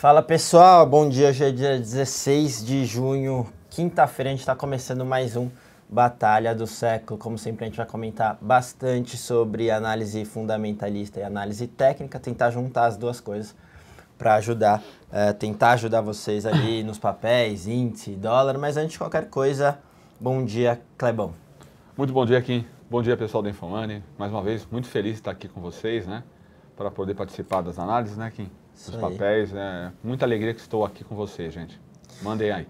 Fala pessoal, bom dia. Hoje é dia 16 de junho, quinta-feira, a gente está começando mais um Batalha do Século. Como sempre, a gente vai comentar bastante sobre análise fundamentalista e análise técnica, tentar juntar as duas coisas para ajudar, é, tentar ajudar vocês ali nos papéis, índice, dólar, mas antes de qualquer coisa, bom dia, Clebão. Muito bom dia, Kim. Bom dia, pessoal do Infomani. Mais uma vez, muito feliz de estar aqui com vocês, né? Para poder participar das análises, né, Kim? Isso os aí. papéis, né? Muita alegria que estou aqui com você, gente. Mandei aí.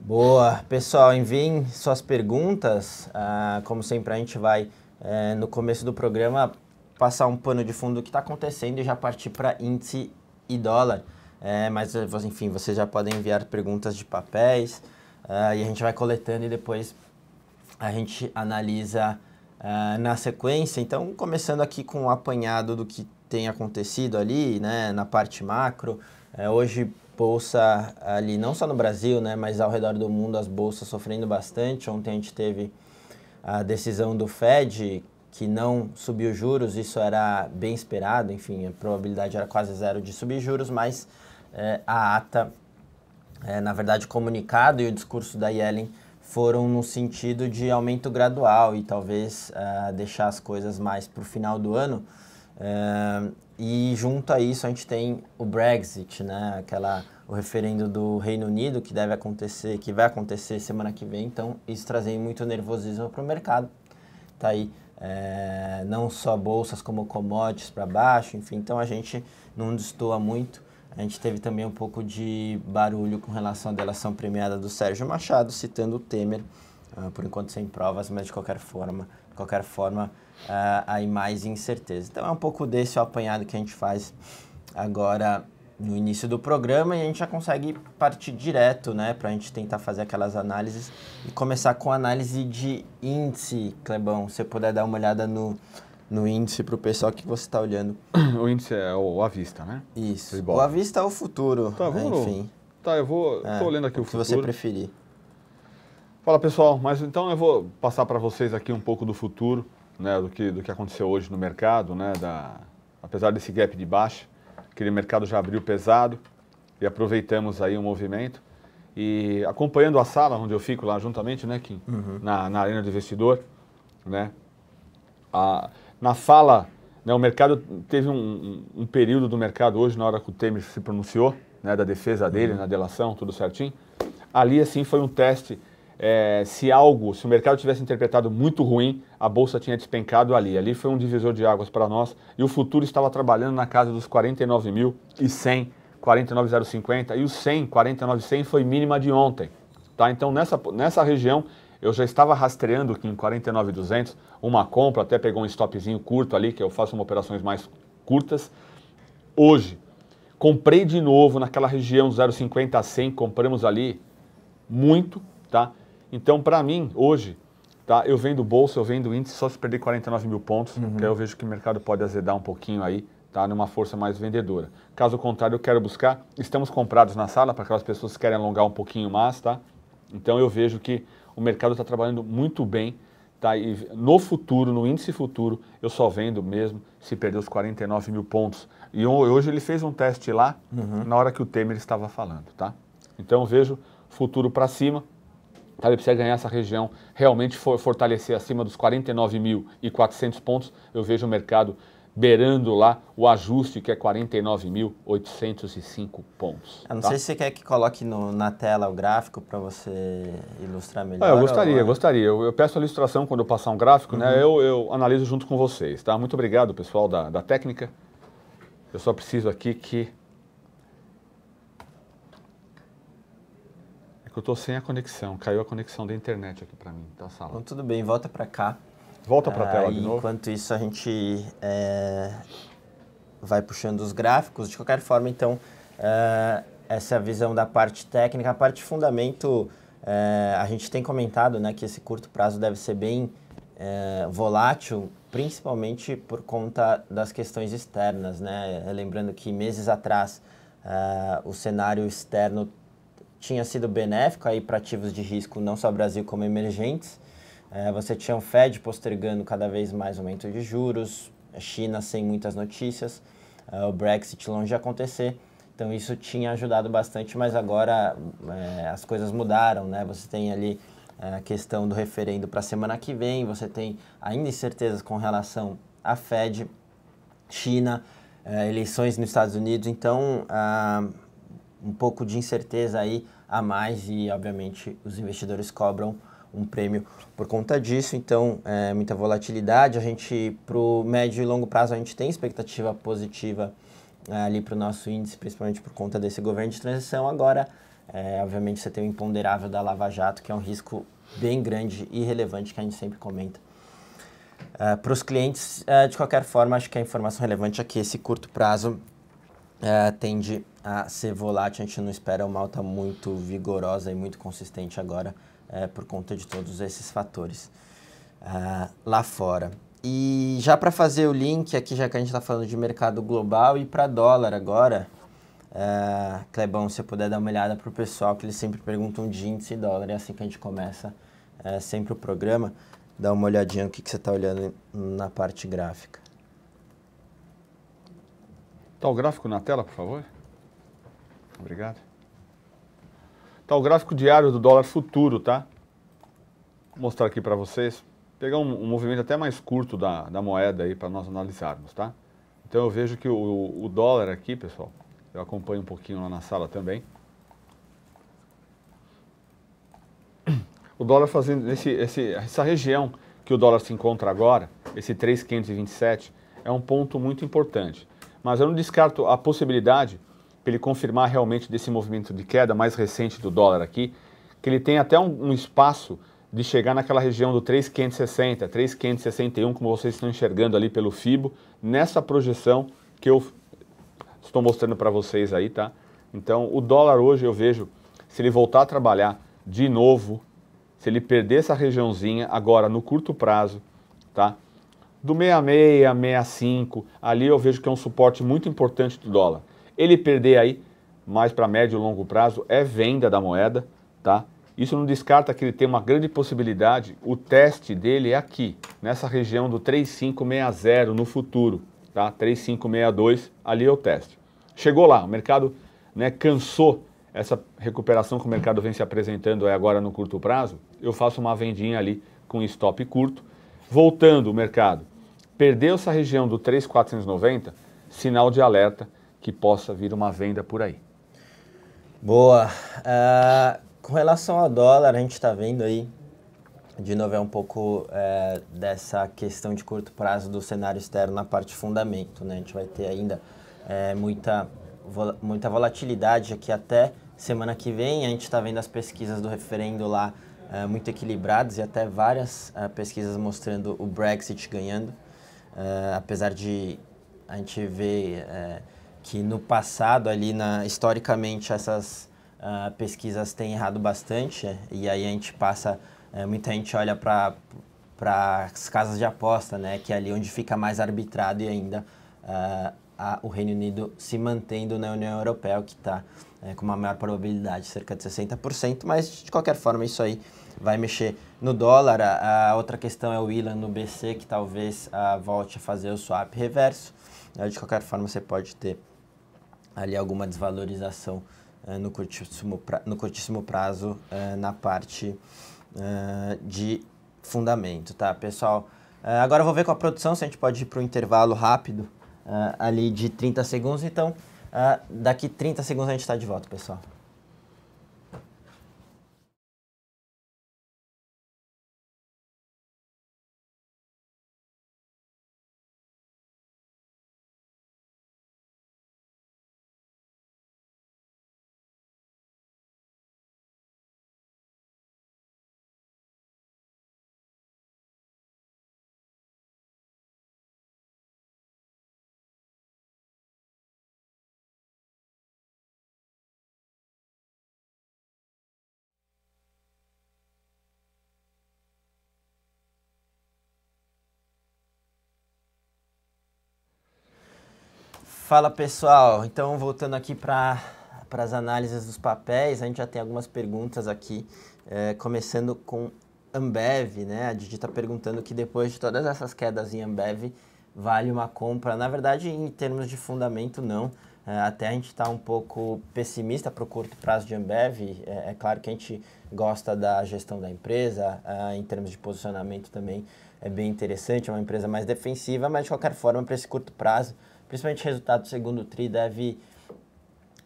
Boa, pessoal, enviem suas perguntas. Ah, como sempre, a gente vai, é, no começo do programa, passar um pano de fundo do que está acontecendo e já partir para índice e dólar. É, mas, eh, enfim, vocês já podem enviar perguntas de papéis ah, e a gente vai coletando e depois a gente analisa ah, na sequência. Então, começando aqui com o um apanhado do que tem acontecido ali, né, na parte macro. É, hoje bolsa ali não só no Brasil, né, mas ao redor do mundo as bolsas sofrendo bastante. Ontem a gente teve a decisão do Fed que não subiu juros, isso era bem esperado, enfim, a probabilidade era quase zero de subir juros, mas é, a ata, é, na verdade, comunicado e o discurso da Yellen foram no sentido de aumento gradual e talvez uh, deixar as coisas mais para o final do ano e junto a isso a gente tem o Brexit, né? Aquela, o referendo do Reino Unido que deve acontecer, que vai acontecer semana que vem. Então isso trazem muito nervosismo para o mercado. Tá aí é, não só bolsas como commodities para baixo, enfim. Então a gente não destoa muito. A gente teve também um pouco de barulho com relação à delação premiada do Sérgio Machado, citando o Temer, uh, por enquanto sem provas, mas de qualquer forma, de qualquer forma uh, aí mais incerteza. Então é um pouco desse o apanhado que a gente faz agora no início do programa e a gente já consegue partir direto, né, para a gente tentar fazer aquelas análises e começar com análise de índice, Clebão. Se você puder dar uma olhada no, no índice para o pessoal que você está olhando. O índice é o à vista, né? Isso. O à vista é o futuro. Tá, né? Enfim. Tá, eu vou. É, tô olhando aqui o, o futuro. Se você preferir. Fala pessoal, mas então eu vou passar para vocês aqui um pouco do futuro né, do, que, do que aconteceu hoje no mercado, né, da, apesar desse gap de baixa, aquele mercado já abriu pesado e aproveitamos aí o movimento. E acompanhando a sala onde eu fico lá juntamente, né, Kim, uhum. na, na arena do investidor, né, a, na fala, né, o mercado teve um, um, período do mercado hoje, na hora que o Temer se pronunciou, né, da defesa dele, uhum. na delação, tudo certinho. Ali, assim, foi um teste é, se algo, se o mercado tivesse interpretado muito ruim, a bolsa tinha despencado ali. Ali foi um divisor de águas para nós e o futuro estava trabalhando na casa dos 49.100, 49.050 e o 100, 49.100 foi mínima de ontem. Tá? Então nessa, nessa região eu já estava rastreando que em 49.200 uma compra, até pegou um stopzinho curto ali, que eu faço uma operações mais curtas. Hoje, comprei de novo naquela região 0,50 a 100, compramos ali muito, tá? Então, para mim, hoje, tá? eu vendo bolsa, eu vendo índice só se perder 49 mil pontos, uhum. que aí eu vejo que o mercado pode azedar um pouquinho aí, tá? numa força mais vendedora. Caso contrário, eu quero buscar. Estamos comprados na sala para aquelas pessoas que querem alongar um pouquinho mais. Tá? Então, eu vejo que o mercado está trabalhando muito bem. Tá, e no futuro, no índice futuro, eu só vendo mesmo se perder os 49 mil pontos. E hoje ele fez um teste lá, uhum. na hora que o Temer estava falando, tá? Então eu vejo futuro para cima, Tá? Ele precisa ganhar essa região, realmente for, fortalecer acima dos 49.400 pontos. Eu vejo o mercado beirando lá o ajuste que é 49.805 pontos. Eu não tá? sei se você quer que coloque no, na tela o gráfico para você ilustrar melhor. Ah, eu gostaria, ou... gostaria. Eu, eu, peço a ilustração quando eu passar um gráfico, né? uhum. né? Eu, eu, analiso junto com vocês, tá? Muito obrigado, pessoal da, da técnica. Eu só preciso aqui que que eu estou sem a conexão. Caiu a conexão da internet aqui para mim, da sala. Então, tudo bem, volta para cá. Volta para a ah, tela de novo. Enquanto isso, a gente é, vai puxando os gráficos. De qualquer forma, então, é, essa é a visão da parte técnica. A parte de fundamento, é, a gente tem comentado né, que esse curto prazo deve ser bem é, volátil, principalmente por conta das questões externas. Né? Lembrando que meses atrás, é, o cenário externo tinha sido benéfico aí para ativos de risco, não só Brasil como emergentes. É, você tinha o Fed postergando cada vez mais aumento de juros, a China sem muitas notícias, é, o Brexit longe de acontecer. Então isso tinha ajudado bastante, mas agora é, as coisas mudaram, né? Você tem ali é, a questão do referendo para a semana que vem, você tem ainda incertezas com relação à Fed, China, é, eleições nos Estados Unidos, então um pouco de incerteza aí a mais e, obviamente, os investidores cobram um prêmio por conta disso. Então, é, muita volatilidade. A gente, para o médio e longo prazo, a gente tem expectativa positiva é, ali para o nosso índice, principalmente por conta desse governo de transição. Agora, é, obviamente, você tem o imponderável da Lava Jato, que é um risco bem grande e relevante que a gente sempre comenta. É, para os clientes, é, de qualquer forma, acho que a informação relevante é que esse curto prazo é, tende a ser volátil. A gente não espera uma alta tá muito vigorosa e muito consistente agora é, por conta de todos esses fatores é, lá fora. E já para fazer o link aqui, já que a gente está falando de mercado global e para dólar agora, uh, Clebão, se eu puder dar uma olhada para o pessoal, que eles sempre perguntam de índice e dólar, é assim que a gente começa sempre o programa. Dá uma olhadinha no que, que você está olhando na parte gráfica. Está o gráfico na tela, por favor? Obrigado. Está o gráfico diário do dólar futuro, tá? Vou mostrar aqui para vocês. Pegar um, um, movimento até mais curto da, da moeda aí para nós analisarmos, tá? Então eu vejo que o, o dólar aqui, pessoal, eu acompanho um pouquinho lá na sala também. O dólar fazendo esse, esse, essa região que o dólar se encontra agora, esse 3,527, é um ponto muito importante mas eu não descarto a possibilidade, para ele confirmar realmente desse movimento de queda mais recente do dólar aqui, que ele tem até um, um espaço de chegar naquela região do 3,560, 3,561, como vocês estão enxergando ali pelo FIBO, nessa projeção que eu estou mostrando para vocês aí, tá? Então, o dólar hoje eu vejo, se ele voltar a trabalhar de novo, se ele perder essa regiãozinha agora no curto prazo, tá? do 66, 65, ali eu vejo que é um suporte muito importante do dólar. Ele perder aí, mais para médio e longo prazo, é venda da moeda, tá? Isso não descarta que ele tem uma grande possibilidade, o teste dele é aqui, nessa região do 3560 no futuro, tá? 3562, ali é o teste. Chegou lá, o mercado né, cansou essa recuperação que o mercado vem se apresentando é agora no curto prazo, eu faço uma vendinha ali com stop curto, voltando o mercado Perdeu essa região do 3,490, sinal de alerta que possa vir uma venda por aí. Boa. Uh, com relação ao dólar, a gente está vendo aí, de novo, é um pouco é, dessa questão de curto prazo do cenário externo na parte de fundamento. Né? A gente vai ter ainda é, muita, vo muita volatilidade aqui até semana que vem. A gente está vendo as pesquisas do referendo lá é, muito equilibradas e até várias é, pesquisas mostrando o Brexit ganhando. Uh, apesar de a gente ver uh, que no passado ali na historicamente essas uh, pesquisas têm errado bastante e aí a gente passa eh, muita gente olha para para as casas de aposta né que é ali onde fica mais arbitrado e ainda ah, a, o Reino Unido se mantendo na União Europeia que está eh, com uma maior probabilidade cerca de 60% mas de qualquer forma isso aí vai mexer no dólar, a outra questão é o ILAN no BC, que talvez a, ah, volte a fazer o swap reverso. Né, de qualquer forma, você pode ter ali alguma desvalorização uh, no, curtíssimo pra, no curtíssimo prazo uh, na parte uh, de fundamento, tá, pessoal? agora eu vou ver com a produção se a gente pode ir para um intervalo rápido ali de 30 segundos. Então, daqui 30 segundos a gente está de volta, pessoal. Fala pessoal, então voltando aqui para as análises dos papéis, a gente já tem algumas perguntas aqui, é, começando com Ambev, né? A Didi está perguntando que depois de todas essas quedas em Ambev, vale uma compra? Na verdade, em termos de fundamento, não. É, até a gente está um pouco pessimista para o curto prazo de Ambev. É, é, claro que a gente gosta da gestão da empresa, é, em termos de posicionamento também é bem interessante, é uma empresa mais defensiva, mas de qualquer forma, para esse curto prazo, principalmente o resultado do segundo TRI deve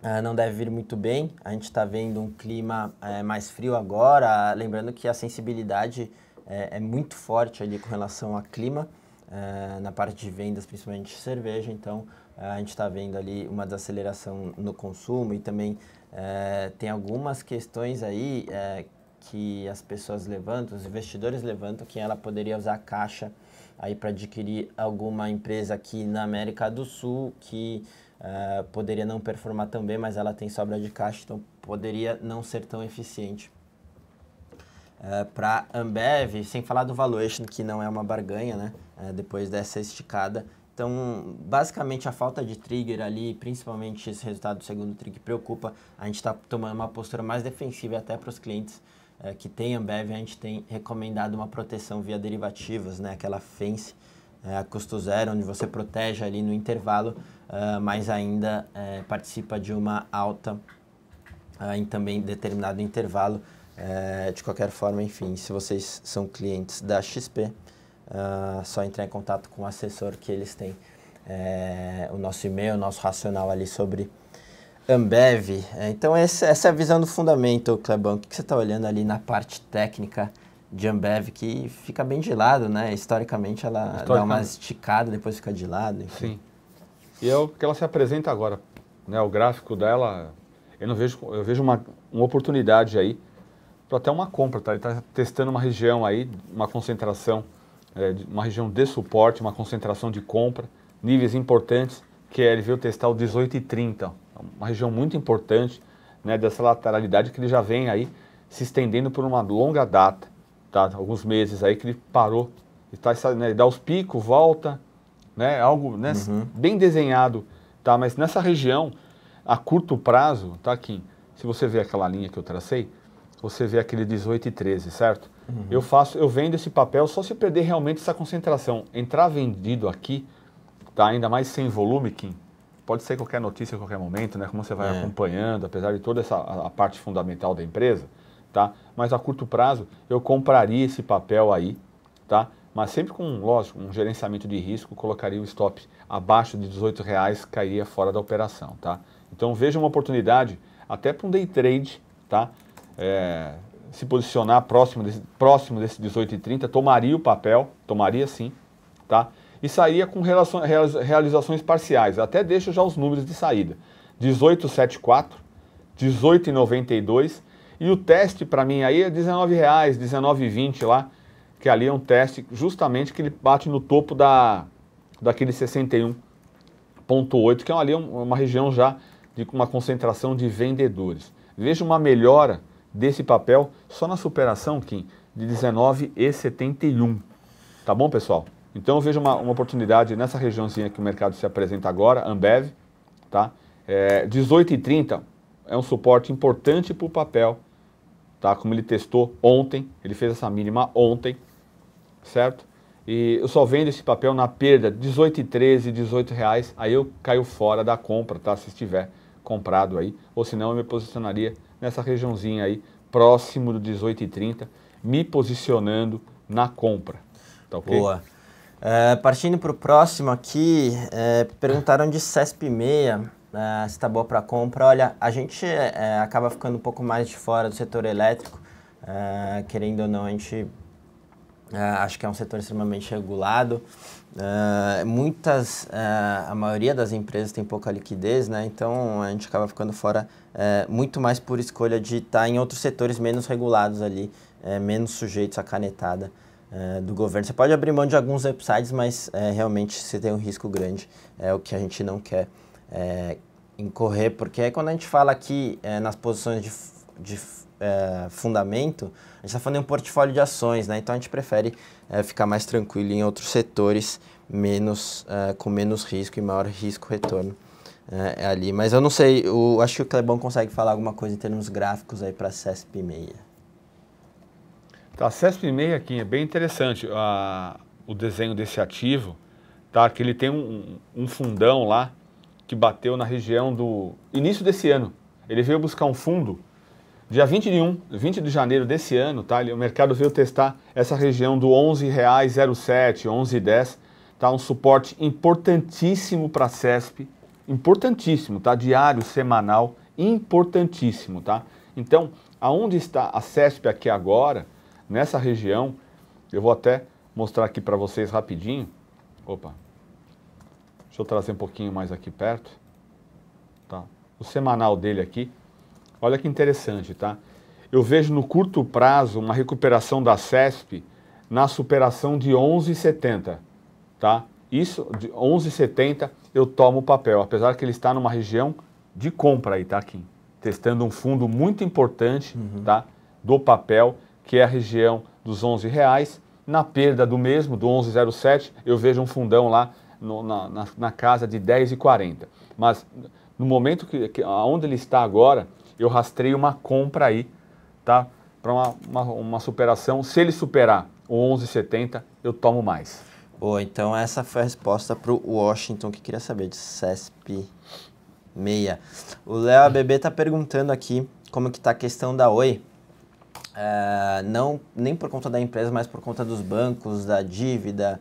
Uh, não deve vir muito bem. A gente está vendo um clima uh, mais frio agora, lembrando que a sensibilidade eh, é muito forte ali com relação ao clima, eh, na parte de vendas, principalmente de cerveja. Então, a gente está vendo ali uma desaceleração no consumo e também tem algumas questões aí que as pessoas levantam, os investidores levantam, que ela poderia usar a caixa aí para adquirir alguma empresa aqui na América do Sul que uh, poderia não performar tão bem, mas ela tem sobra de caixa, então poderia não ser tão eficiente. Uh, eh, para Ambev, sem falar do valuation, que não é uma barganha, né? Uh, depois dessa esticada. Então, basicamente, a falta de trigger ali, principalmente esse resultado do segundo trigger, preocupa. A gente está tomando uma postura mais defensiva até para os clientes é, que tem Ambev, a gente tem recomendado uma proteção via derivativos, né? aquela fence é, a custo zero, onde você protege ali no intervalo, uh, mas ainda é, participa de uma alta uh, em também determinado intervalo. É, de qualquer forma, enfim, se vocês são clientes da XP, uh, é, só entrar em contato com o assessor que eles têm o nosso e-mail, o nosso racional ali sobre Ambev. É, então, essa, essa é a visão do fundamento, Clebão. O que, que você está olhando ali na parte técnica de Ambev, que fica bem de lado, né? Historicamente, ela Historicamente. dá uma esticada, depois fica de lado. Enfim. Sim. E é o que ela se apresenta agora. Né? O gráfico dela, eu, não vejo, eu vejo uma, uma oportunidade aí para até uma compra. Tá? Ele está testando uma região aí, uma concentração, é, uma região de suporte, uma concentração de compra, níveis importantes que ele veio testar o 1830, uma região muito importante né, dessa lateralidade que ele já vem aí se estendendo por uma longa data, tá? alguns meses aí que ele parou, tá né, ele, tá, né, dá os picos, volta, né, algo né, uhum. bem desenhado, tá? mas nessa região, a curto prazo, tá, Kim, se você vê aquela linha que eu tracei, você vê aquele 18 e 13, certo? Uhum. Eu faço, eu vendo esse papel só se perder realmente essa concentração. Entrar vendido aqui tá? ainda mais sem volume, Kim. Pode ser qualquer notícia a qualquer momento, né? Como você vai é. acompanhando, apesar de toda essa a, a parte fundamental da empresa, tá? Mas a curto prazo eu compraria esse papel aí, tá? Mas sempre com, lógico, um gerenciamento de risco, colocaria o stop abaixo de 18 reais, cairia fora da operação, tá? Então veja uma oportunidade até para um day trade, tá? É, se posicionar próximo desse, próximo desse 18,30, tomaria o papel, tomaria sim, tá? e saía com realizações parciais. Até deixo já os números de saída: 1874, 1892 e o teste para mim aí é 19 reais, 19,20 lá, que ali é um teste justamente que ele bate no topo da daquele 61.8, que é ali uma região já de uma concentração de vendedores. Veja uma melhora desse papel só na superação, Kim, de 19 e 71. Tá bom, pessoal? Então eu vejo uma, uma oportunidade nessa regiãozinha que o mercado se apresenta agora, Ambev, tá? É, é um suporte importante para o papel, tá? Como ele testou ontem, ele fez essa mínima ontem, certo? E eu só vendo esse papel na perda, 18,13 e 18 reais, aí eu caio fora da compra, tá? Se estiver comprado aí, ou senão eu me posicionaria nessa regiãozinha aí, próximo do 18,30, me posicionando na compra, tá ok? Boa. Uh, partindo para o próximo aqui, uh, perguntaram de CESP6, uh, eh, se está boa para compra. Olha, a gente acaba ficando um pouco mais de fora do setor elétrico, querendo ou não, a gente acho que é um setor extremamente regulado. muitas, a maioria das empresas tem pouca liquidez, né? então a gente acaba ficando fora muito mais por escolha de estar tá em outros setores menos regulados ali, menos sujeitos à canetada é, do governo. Você pode abrir mão de alguns websites, mas é, realmente você tem um risco grande, é o que a gente não quer é, incorrer, porque é quando a gente fala aqui é, nas posições de, de é, fundamento, a gente está falando em um portfólio de ações, né? então a gente prefere é, ficar mais tranquilo em outros setores menos, com menos risco e maior risco-retorno. ali, mas eu não sei, eu acho que o Clebão consegue falar alguma coisa em termos gráficos aí para a CESP meia. Tá, a cesp meia aqui é bem interessante a, o desenho desse ativo, tá? que ele tem um, um fundão lá que bateu na região do início desse ano. Ele veio buscar um fundo Dia 21, 20 de janeiro desse ano, tá? o mercado veio testar essa região do R$ 11,07, 11,10, tá? Um suporte importantíssimo para a CESP, importantíssimo, tá? Diário, semanal, importantíssimo, tá? Então, aonde está a CESP aqui agora, Nessa região, eu vou até mostrar aqui para vocês rapidinho. Opa, deixa eu trazer um pouquinho mais aqui perto. Tá. O semanal dele aqui. Olha que interessante, tá? Eu vejo no curto prazo uma recuperação da CESP na superação de 11,70, tá? Isso, de 11,70 eu tomo o papel, apesar que ele está numa região de compra aí, tá, Kim? Testando um fundo muito importante, uhum. tá? Do papel que é a região dos 11 reais. Na perda do mesmo, do 11,07, eu vejo um fundão lá no, na, na, casa de 10,40. Mas no momento que, que onde ele está agora, eu rastrei uma compra aí, tá? Para uma, uma, uma superação. Se ele superar o 11,70, eu tomo mais. Boa, então essa foi a resposta para o Washington, que queria saber de CESP 6. O Léo ABB está perguntando aqui como que está a questão da Oi. Uh, não nem por conta da empresa, mas por conta dos bancos, da dívida,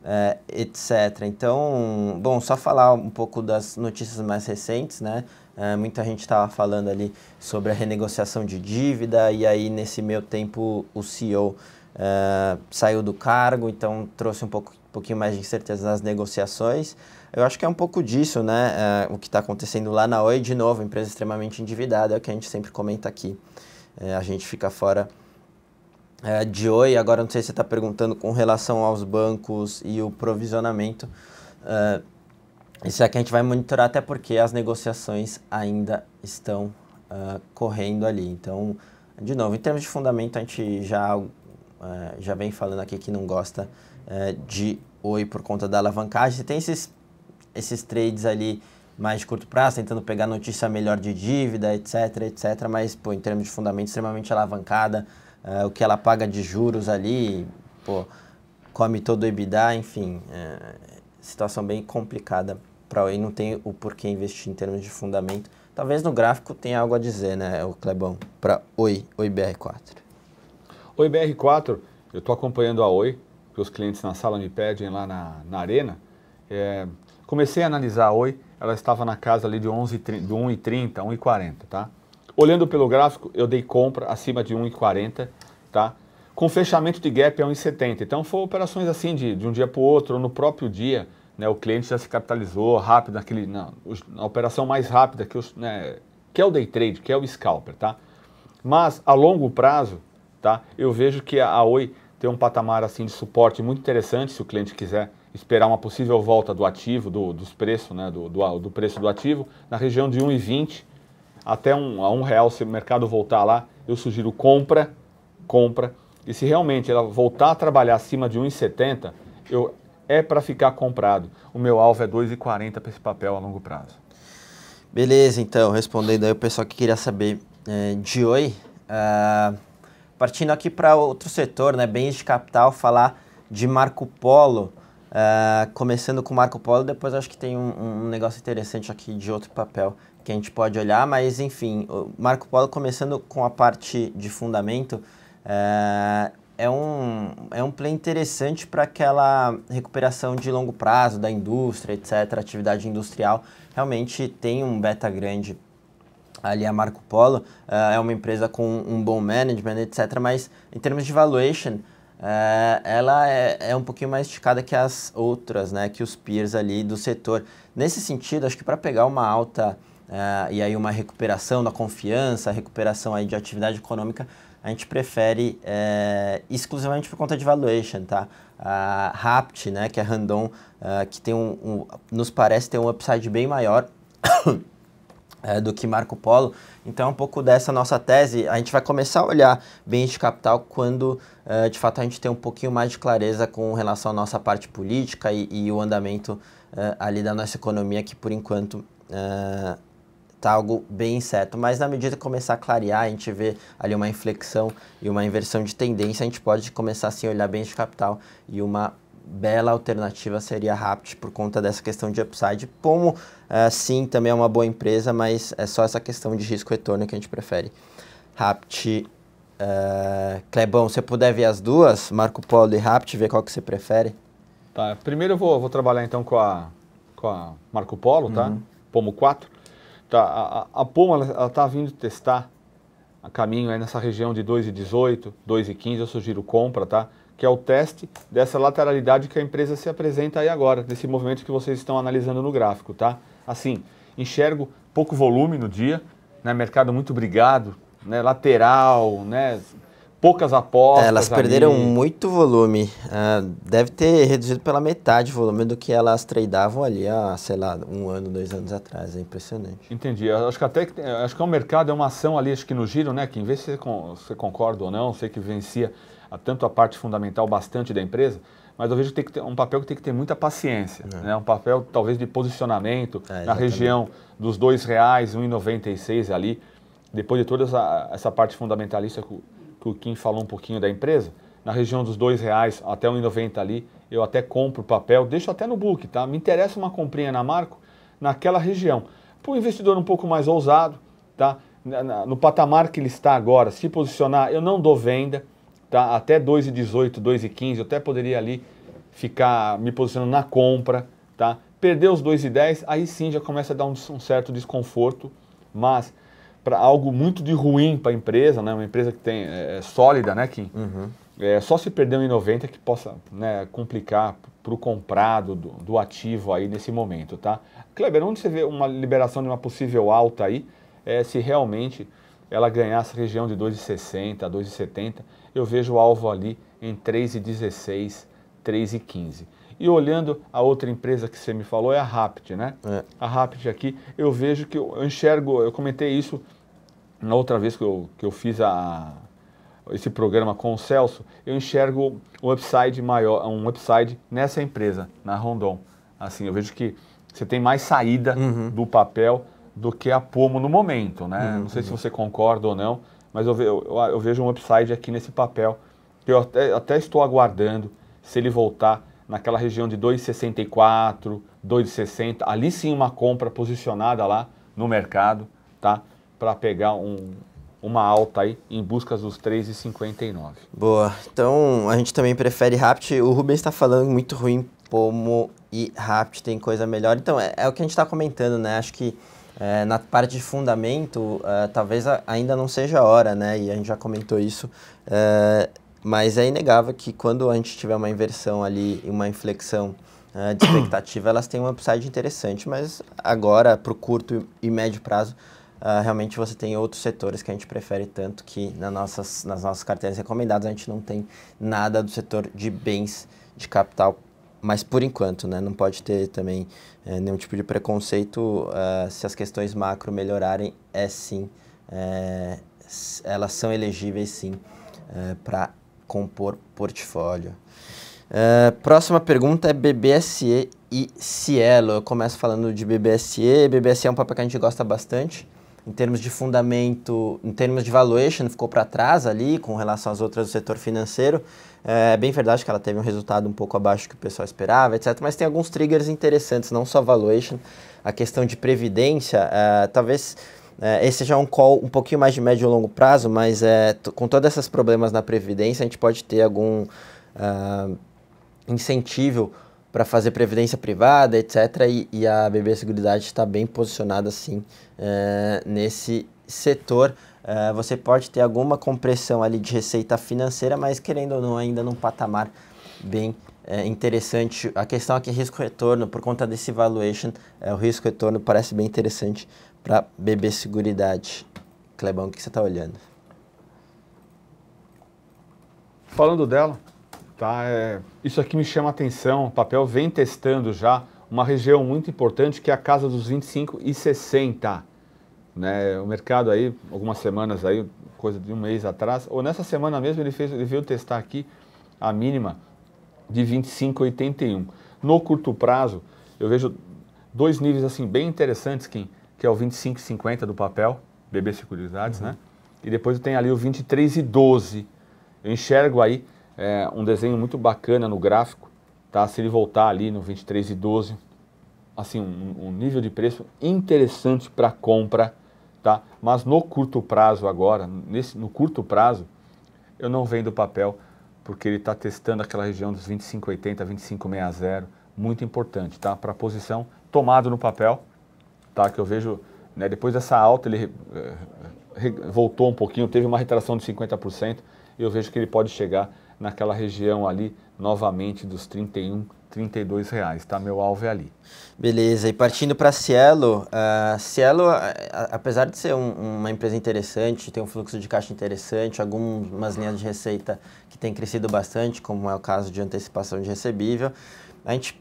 uh, eh, etc. Então, bom, só falar um pouco das notícias mais recentes, né? Uh, muita gente estava falando ali sobre a renegociação de dívida e aí nesse meio tempo o CEO ah, saiu do cargo, então trouxe um pouco, um pouquinho mais de incerteza nas negociações. Eu acho que é um pouco disso, né? o que está acontecendo lá na Oi, de novo, empresa extremamente endividada, é o que a gente sempre comenta aqui é, a gente fica fora é, de oi. Agora, não sei se você está perguntando com relação aos bancos e o provisionamento. É, isso é que a gente vai monitorar, até porque as negociações ainda estão é, correndo ali. Então, de novo, em termos de fundamento, a gente já, é, já vem falando aqui que não gosta é, de oi por conta da alavancagem. Você tem esses, esses trades ali mais de curto prazo, tentando pegar notícia melhor de dívida, etc, etc, mas, pô, em termos de fundamento, extremamente alavancada, uh, o que ela paga de juros ali, pô, come todo o EBITDA, enfim, é situação bem complicada para oi não tem o porquê investir em termos de fundamento. Talvez no gráfico tenha algo a dizer, né, o Clebão, para Oi, Oi BR4. Oi BR4, eu estou acompanhando a Oi, que os clientes na sala me pedem lá na, na arena, é, Comecei a analisar a Oi, ela estava na casa ali de 11, do 1,30, 1,40, tá? Olhando pelo gráfico, eu dei compra acima de 1,40, tá? Com fechamento de gap a 1,70. Então, foram operações assim de, de um dia para o outro, ou no próprio dia, né? O cliente já se capitalizou rápido naquele, na, na operação mais rápida, que, os, né, que é o day trade, que é o scalper, tá? Mas, a longo prazo, tá? Eu vejo que a, a Oi tem um patamar assim de suporte muito interessante, se o cliente quiser esperar uma possível volta do ativo, do, dos preços, né, do, do, do, preço do ativo, na região de 1,20 até um, a um real, se o mercado voltar lá, eu sugiro compra, compra. E se realmente ela voltar a trabalhar acima de 1,70, eu é para ficar comprado. O meu alvo é 2,40 para esse papel a longo prazo. Beleza, então, respondendo aí o pessoal que queria saber é, de oi, uh, partindo aqui para outro setor, né, bens de capital, falar de Marco Polo. Uh, começando com Marco Polo, depois acho que tem um, um, negócio interessante aqui de outro papel que a gente pode olhar, mas enfim, Marco Polo começando com a parte de fundamento, uh, é, um, é um play interessante para aquela recuperação de longo prazo da indústria, etc., atividade industrial, realmente tem um beta grande ali a Marco Polo, uh, é uma empresa com um bom management, etc., mas em termos de valuation, é, ela é, é, um pouquinho mais esticada que as outras, né, que os peers ali do setor. Nesse sentido, acho que para pegar uma alta é, e aí uma recuperação da confiança, recuperação aí de atividade econômica, a gente prefere é, exclusivamente por conta de valuation, tá? A Rapt, né, que é a Randon, é, que tem um, um, nos parece ter um upside bem maior é, do que Marco Polo. Então, é um pouco dessa nossa tese, a gente vai começar a olhar bem de capital quando, é, de fato, a gente tem um pouquinho mais de clareza com relação à nossa parte política e, e o andamento é, ali da nossa economia, que por enquanto está algo bem incerto. Mas na medida que começar a clarear, a gente vê ali uma inflexão e uma inversão de tendência, a gente pode começar assim a olhar bem de capital e uma bela alternativa seria a Rapt por conta dessa questão de upside. Pomo, uh, eh, sim, também é uma boa empresa, mas é só essa questão de risco-retorno que a gente prefere. Rapt, uh, eh, Clebão, se puder ver as duas, Marco Polo e Rapt, ver qual que você prefere. Tá, primeiro eu vou, vou trabalhar então com a, com a Marco Polo, tá? Uhum. Pomo 4. Tá, a, a Pomo, ela, tá vindo testar a caminho aí nessa região de 2,18, 2,15, eu sugiro compra, tá? que é o teste dessa lateralidade que a empresa se apresenta aí agora, desse movimento que vocês estão analisando no gráfico, tá? Assim, enxergo pouco volume no dia, né? mercado muito brigado, né? lateral, né? poucas apostas. É, elas perderam ali. muito volume. Uh, deve ter reduzido pela metade o volume do que elas tradeavam ali há, sei lá, um ano, dois anos atrás. É impressionante. Entendi. Eu acho que até que, acho que é um mercado, é uma ação ali, acho que no giro, né? Que em vez você concorda ou não, sei que vencia a, tanto a parte fundamental bastante da empresa, mas eu vejo que tem que ter um papel que tem que ter muita paciência, é. né? Um papel talvez de posicionamento é, na região dos R$ 2,00, 1,96 ali. Depois de toda essa, essa parte fundamentalista que o Kim falou um pouquinho da empresa, na região dos R$ reais até R$ 1,90 ali, eu até compro papel, deixo até no book, tá? Me interessa uma comprinha na Marco naquela região. Para o investidor um pouco mais ousado, tá? No patamar que ele está agora, se posicionar, eu não dou venda, tá? Até 2,18, 2,15, eu até poderia ali ficar me posicionando na compra, tá? Perder os 2,10, aí sim já começa a dar um certo desconforto, mas para algo muito de ruim para a empresa, né? Uma empresa que tem é, é, sólida, né, Kim? Uhum. É, só se perder em 90 que possa né, complicar para o comprado do, do, ativo aí nesse momento, tá? Kleber, onde você vê uma liberação de uma possível alta aí, é, se realmente ela ganhar essa região de 2,60 a 2,70, eu vejo o alvo ali em 3,16, 3,15. E olhando a outra empresa que você me falou, é a Rapid, né? É. A Rapid aqui, eu vejo que eu, enxergo, eu comentei isso na outra vez que eu, que eu fiz a, esse programa com o Celso, eu enxergo um upside maior, um upside nessa empresa, na Rondon. Assim, eu vejo que você tem mais saída uhum. do papel do que a Pomo no momento, né? Uhum. Não sei se uhum. você concorda ou não, mas eu, ve, eu, eu vejo um upside aqui nesse papel. Eu até, até estou aguardando se ele voltar naquela região de 2,64, 2,60, ali sim uma compra posicionada lá no mercado, tá? Para pegar um, uma alta aí em busca dos 3,59. Boa. Então a gente também prefere Rapt. O Rubens está falando muito ruim Pomo e Rapt tem coisa melhor. Então é, é o que a gente está comentando, né? Acho que é, na parte de fundamento, é, talvez a, ainda não seja a hora, né? E a gente já comentou isso. É, mas é inegável que quando a gente tiver uma inversão ali, e uma inflexão uh, de expectativa, elas têm um upside interessante, mas agora, para o curto e médio prazo, uh, realmente você tem outros setores que a gente prefere tanto que nas nossas, nas nossas carteiras recomendadas a gente não tem nada do setor de bens de capital, mas por enquanto, né? Não pode ter também eh, nenhum tipo de preconceito. Ah, se as questões macro melhorarem, é sim, eh, elas são elegíveis sim eh, para compor portfólio. Uh, próxima pergunta é BBSE e Cielo. Eu começo falando de BBSE. BBSE é um papel que a gente gosta bastante. Em termos de fundamento, em termos de valuation, ficou para trás ali com relação às outras do setor financeiro. Eh, é bem verdade que ela teve um resultado um pouco abaixo do que o pessoal esperava, etc. Mas tem alguns triggers interessantes, não só valuation. A questão de previdência, uh, talvez é, esse já é um call um pouquinho mais de médio e longo prazo, mas é, com todos esses problemas na Previdência, a gente pode ter algum uh, incentivo para fazer previdência privada, etc. E, e a BB Seguridade está bem posicionada, assim uh, nesse setor. Uh, você pode ter alguma compressão ali de receita financeira, mas querendo ou não, ainda num patamar bem é, interessante. A questão aqui é risco-retorno, por conta desse valuation, é, o risco-retorno parece bem interessante para BB Seguridade. Clebão, o que você está olhando? Falando dela, tá, é, isso aqui me chama a atenção. O papel vem testando já uma região muito importante que é a casa dos 25 e 60. Né? O mercado aí, algumas semanas aí, coisa de um mês atrás, ou nessa semana mesmo, ele, fez, ele veio testar aqui a mínima de 25,81. No curto prazo, eu vejo dois níveis assim bem interessantes, Kim, que é o 25,50 do papel, BB seguridades uhum. né? E depois tem ali o 23,12. Eu enxergo aí é, um desenho muito bacana no gráfico, tá? Se ele voltar ali no 23,12, assim, um, um, nível de preço interessante para compra, tá? Mas no curto prazo agora, nesse, no curto prazo, eu não vendo papel porque ele está testando aquela região dos 2580, 2560, muito importante, tá? Para a posição tomada no papel, tá? Que eu vejo, né, depois dessa alta ele eh, voltou um pouquinho, teve uma retração de 50%, e eu vejo que ele pode chegar naquela região ali novamente dos 31 32 reais, tá? Meu alvo é ali. Beleza, e partindo para Cielo, uh, Cielo, apesar de ser um, uma empresa interessante, tem um fluxo de caixa interessante, algumas linhas de receita que tem crescido bastante, como é o caso de antecipação de recebível, a gente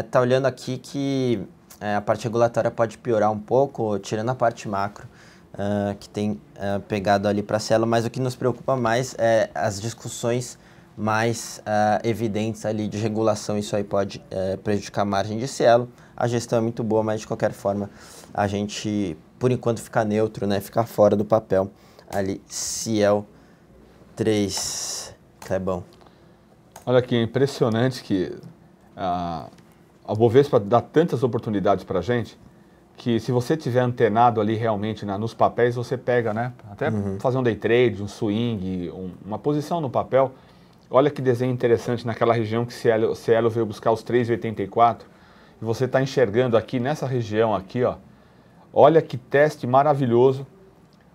está é, uh, olhando aqui que uh, a parte regulatória pode piorar um pouco, tirando a parte macro. Uh, que tem ah, pegado ali para Cielo, mas o que nos preocupa mais é as discussões mais uh, evidentes ali de regulação, isso aí pode uh, prejudicar a margem de cielo. A gestão é muito boa, mas de qualquer forma a gente, por enquanto, fica neutro, né? fica fora do papel ali, ciel 3, tá bom. Olha que é impressionante que a, ah, a Bovespa dá tantas oportunidades para gente que se você tiver antenado ali realmente né, nos papéis, você pega, né? Até uhum. fazer um day trade, um swing, um, uma posição no papel, Olha que desenho interessante naquela região que Cielo, Cielo veio buscar os 3,84. E você está enxergando aqui nessa região aqui, ó. Olha que teste maravilhoso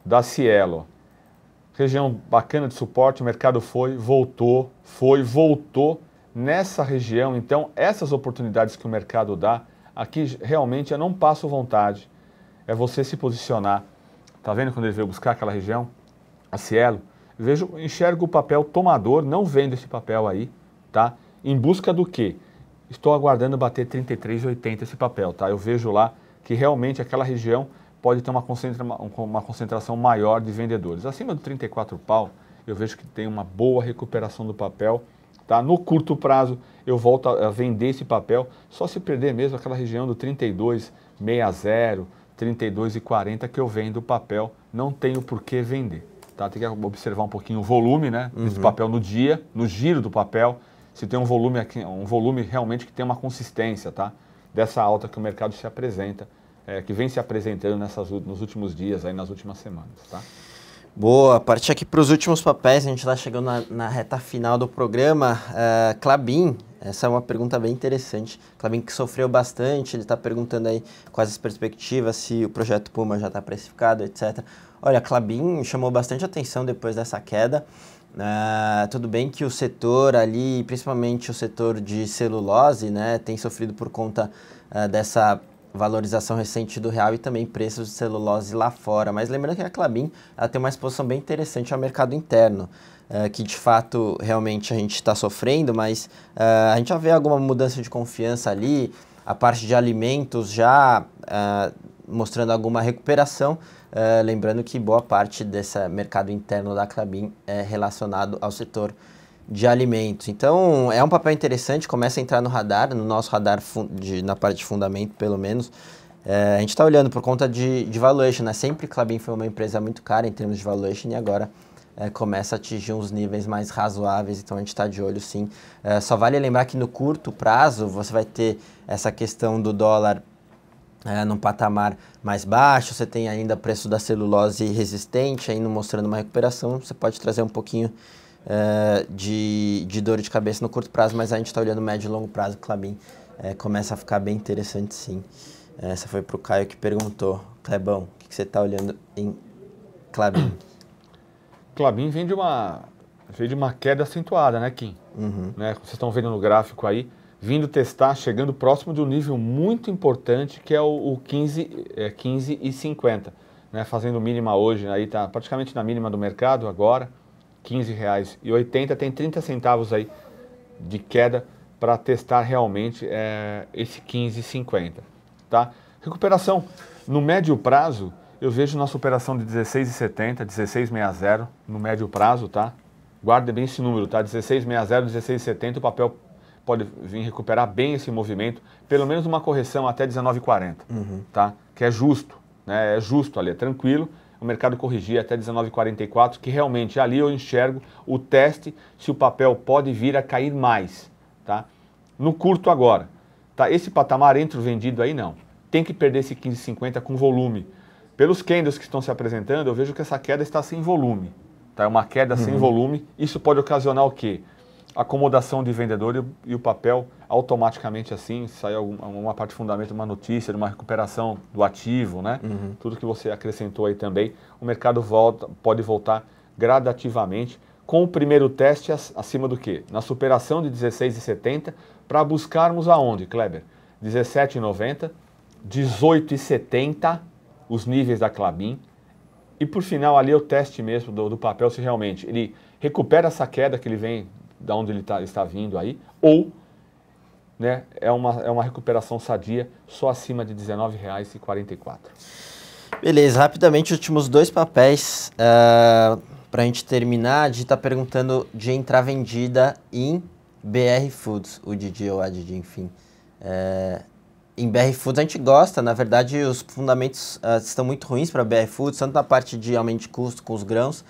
da Cielo. Região bacana de suporte, o mercado foi, voltou, foi, voltou nessa região. Então, essas oportunidades que o mercado dá, aqui realmente eu não passo vontade. É você se posicionar. Tá vendo quando ele veio buscar aquela região? A Cielo vejo, enxergo o papel tomador, não vendo esse papel aí, tá? Em busca do quê? Estou aguardando bater 33,80 esse papel, tá? Eu vejo lá que realmente aquela região pode ter uma, concentra uma concentração maior de vendedores. Acima do 34 pau, eu vejo que tem uma boa recuperação do papel, tá? No curto prazo, eu volto a vender esse papel, só se perder mesmo aquela região do 32,60, 32,40 que eu vendo o papel, não tenho por que vender. Tá? Tem que observar um pouquinho o volume né, uhum. desse papel no dia, no giro do papel, se tem um volume aqui, um volume realmente que tem uma consistência tá? dessa alta que o mercado se apresenta, é, que vem se apresentando nessas, nos últimos dias, aí, nas últimas semanas. Tá? Boa, partir aqui para os últimos papéis, a gente está chegando na, na, reta final do programa. Uh, Clabin, essa é uma pergunta bem interessante. Clabin que sofreu bastante, ele está perguntando aí quais as perspectivas, se o projeto Puma já está precificado, etc. Olha, a Clabin chamou bastante atenção depois dessa queda. Uh, tudo bem que o setor ali, principalmente o setor de celulose, né, tem sofrido por conta uh, dessa valorização recente do real e também preços de celulose lá fora. Mas lembrando que a Clabin ela tem uma exposição bem interessante ao mercado interno, uh, que de fato realmente a gente está sofrendo, mas eh, a gente já vê alguma mudança de confiança ali, a parte de alimentos já mostrando alguma recuperação Uh, lembrando que boa parte desse mercado interno da Clabin é relacionado ao setor de alimentos. Então, é um papel interessante, começa a entrar no radar, no nosso radar de, na parte de fundamento, pelo menos. É, a gente está olhando por conta de, de valuation, né? Sempre Clabin foi uma empresa muito cara em termos de valuation e agora é, começa a atingir uns níveis mais razoáveis, então a gente está de olho sim. É, só vale lembrar que no curto prazo você vai ter essa questão do dólar é, num patamar mais baixo, você tem ainda preço da celulose resistente, ainda mostrando uma recuperação, você pode trazer um pouquinho é, de, de dor de cabeça no curto prazo, mas a gente está olhando médio e longo prazo, o Clabin é, começa a ficar bem interessante sim. É, essa foi para o Caio que perguntou, Clebão, o que, que você está olhando em Clabin? Clabin vem de uma, vem de uma queda acentuada, né, Kim? Uhum. Né, vocês estão vendo no gráfico aí, vindo testar, chegando próximo de um nível muito importante que é o, o 15, é, 15 e 50, né? fazendo mínima hoje, aí está praticamente na mínima do mercado agora, R$ 15,80, tem 30 centavos aí de queda para testar realmente é, esse 15,50, tá? Recuperação no médio prazo, eu vejo nossa operação de 16,70, 16,60 no médio prazo, tá? Guarda bem esse número, tá? 16,60, 16,70, o papel pode vir recuperar bem esse movimento, pelo menos uma correção até 19,40, uhum. tá? Que é justo, né? É justo ali, é tranquilo. O mercado corrigir até 19,44, que realmente ali eu enxergo o teste se o papel pode vir a cair mais, tá? No curto agora, tá? Esse patamar entre o vendido aí não. Tem que perder esse 15,50 com volume. Pelos candles que estão se apresentando, eu vejo que essa queda está sem volume, tá? É uma queda uhum. sem volume. Isso pode ocasionar o quê? acomodação de vendedor e, o papel automaticamente assim, sai alguma parte de fundamento, uma notícia, uma recuperação do ativo, né? Uhum. Tudo que você acrescentou aí também, o mercado volta, pode voltar gradativamente com o primeiro teste acima do que? Na superação de 16,70 para buscarmos aonde, Kleber? 17,90, 18,70 os níveis da Clabin e por final ali é o teste mesmo do, do papel se realmente ele recupera essa queda que ele vem da onde ele tá, está vindo aí, ou né, é, uma, é uma recuperação sadia só acima de R$19,44. Beleza, rapidamente, últimos dois papéis uh, ah, para a gente terminar. A Didi está perguntando de entrar vendida em BR Foods, o Didi ou a Didi, enfim. Uh, em BR Foods a gente gosta, na verdade os fundamentos uh, estão muito ruins para BR Foods, tanto na parte de aumento de custo com os grãos,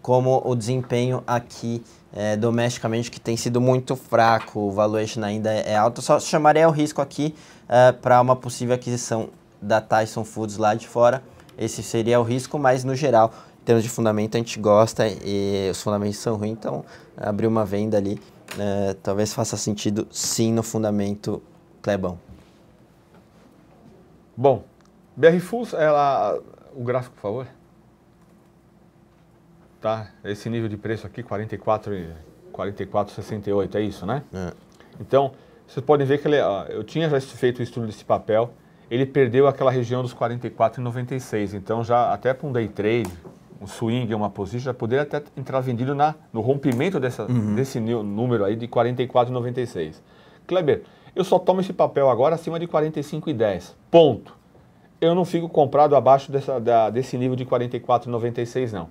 como o desempenho aqui é, domesticamente que tem sido muito fraco, o valuation ainda é alto. Só chamaria o risco aqui uh, é, para uma possível aquisição da Tyson Foods lá de fora. Esse seria o risco, mas no geral, em termos de fundamento, a gente gosta e os fundamentos são ruins, então abrir uma venda ali uh, talvez faça sentido sim no fundamento Clebão. Bom, BR Foods ela... o gráfico, por favor tá? Esse nível de preço aqui, 44, 44,68, é isso, né? É. Então, vocês podem ver que ele, ó, eu tinha já feito o estudo desse papel, ele perdeu aquela região dos 44,96, então já até para um day trade, um swing, uma position, já poderia até entrar vendido na, no rompimento dessa, uhum. desse número aí de 44,96. Kleber, eu só tomo esse papel agora acima de 45,10, ponto. Eu não fico comprado abaixo dessa, da, desse nível de 44,96 não.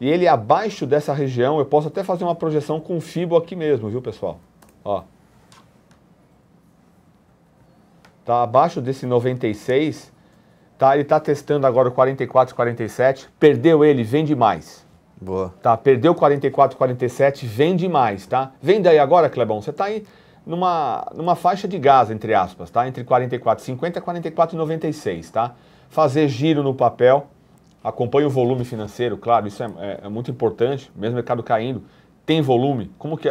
E ele abaixo dessa região, eu posso até fazer uma projeção com fibo aqui mesmo, viu, pessoal? Ó. Tá abaixo desse 96, tá? Ele tá testando agora o 44 47, perdeu ele, vende mais. Boa. Tá, perdeu 44 47, vende mais, tá? Vende aí agora, Clebão, você tá aí numa, numa faixa de gás, entre aspas, tá? Entre 44,50 e 44,96, tá? Fazer giro no papel, acompanha o volume financeiro, claro, isso é, é, é muito importante, mesmo o mercado caindo, tem volume, como que,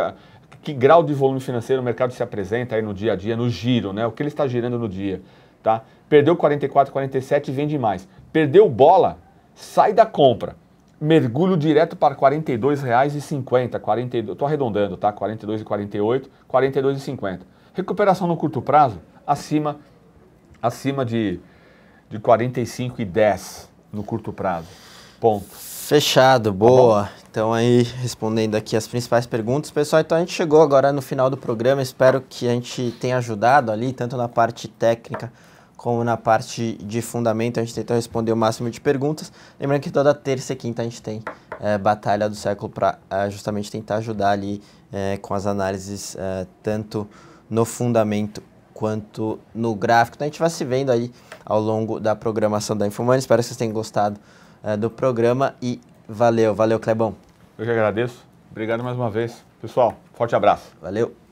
que grau de volume financeiro o mercado se apresenta aí no dia a dia, no giro, né? O que ele está girando no dia, tá? Perdeu 44, 47, vende mais. Perdeu bola, sai da compra. Mergulho direto para R$ 42,50, estou arredondando, tá? 42,48, 42,50. Recuperação no curto prazo, acima acima de, de 45,10, no curto prazo. Ponto. Fechado, tá boa. Tá então aí respondendo aqui as principais perguntas, pessoal. Então a gente chegou agora no final do programa. Espero que a gente tenha ajudado ali tanto na parte técnica como na parte de fundamento. A gente tentou responder o máximo de perguntas. Lembrando que toda terça e quinta a gente tem é, batalha do século para é, eh, justamente tentar ajudar ali é, com as análises tanto no fundamento quanto no gráfico. Então a gente vai se vendo aí ao longo da programação da InfoMoney. Espero que vocês tenham gostado uh, do programa e valeu, valeu Clebão. Eu que agradeço. Obrigado mais uma vez. Pessoal, forte abraço. Valeu.